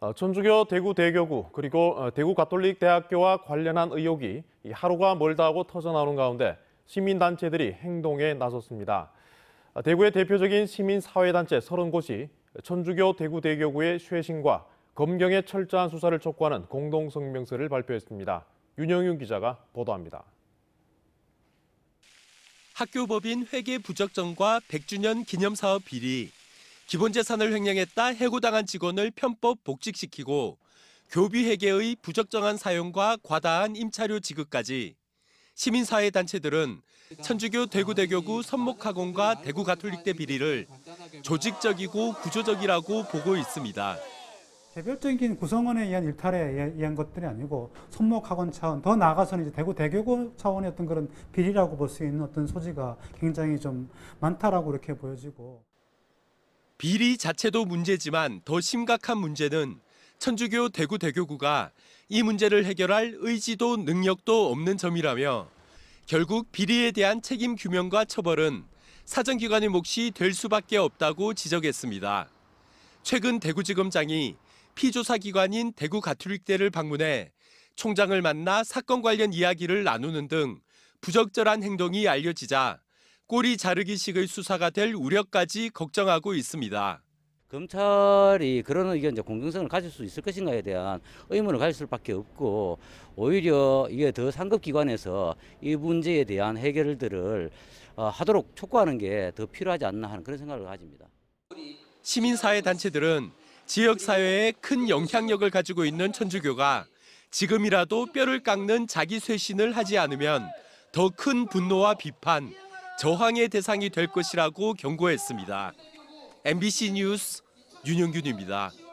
어, 천주교 대구 대교구 그리고 어, 대구 가톨릭 대학교와 관련한 의혹이 하루가 멀다 하고 터져나오는 가운데 시민단체들이 행동에 나섰습니다. 어, 대구의 대표적인 시민사회단체 30곳이 천주교 대구 대교구의 쇄신과 검경의 철저한 수사를 촉구하는 공동성명서를 발표했습니다. 윤영윤 기자가 보도합니다. 학교법인 회계 부적정과 100주년 기념사업 비리, 기본 재산을 횡령했다 해고당한 직원을 편법 복직시키고 교비회계의 부적정한 사용과 과다한 임차료 지급까지 시민사회 단체들은 천주교 대구대교구 선목학원과 대구가톨릭대 비리를 조직적이고 구조적이라고 보고 있습니다. 개별적인 구성원에 의한 일탈에 의한 것들이 아니고 손목학원 차원 더 나아가서는 이제 대구 대교구 차원의 어떤 그런 비리라고 볼 수 있는 어떤 소지가 굉장히 좀 많다라고 이렇게 보여지고. 비리 자체도 문제지만 더 심각한 문제는 천주교 대구 대교구가 이 문제를 해결할 의지도 능력도 없는 점이라며 결국 비리에 대한 책임 규명과 처벌은 사정기관의 몫이 될 수밖에 없다고 지적했습니다. 최근 대구지검장이 피조사기관인 대구가톨릭대를 방문해 총장을 만나 사건 관련 이야기를 나누는 등 부적절한 행동이 알려지자 꼬리 자르기식의 수사가 될 우려까지 걱정하고 있습니다. 검찰이 그런 의견 이제 공정성을 가질 수 있을 것인가에 대한 의문을 가질 수밖에 없고 오히려 이게 더 상급 기관에서 이 문제에 대한 해결들을 어, 하도록 촉구하는 게 더 필요하지 않나 하는 그런 생각을 가집니다. 시민사회 단체들은 지역 사회에 큰 영향력을 가지고 있는 천주교가 지금이라도 뼈를 깎는 자기 쇄신을 하지 않으면 더 큰 분노와 비판, 저항의 대상이 될 것이라고 경고했습니다. MBC 뉴스 윤영균입니다.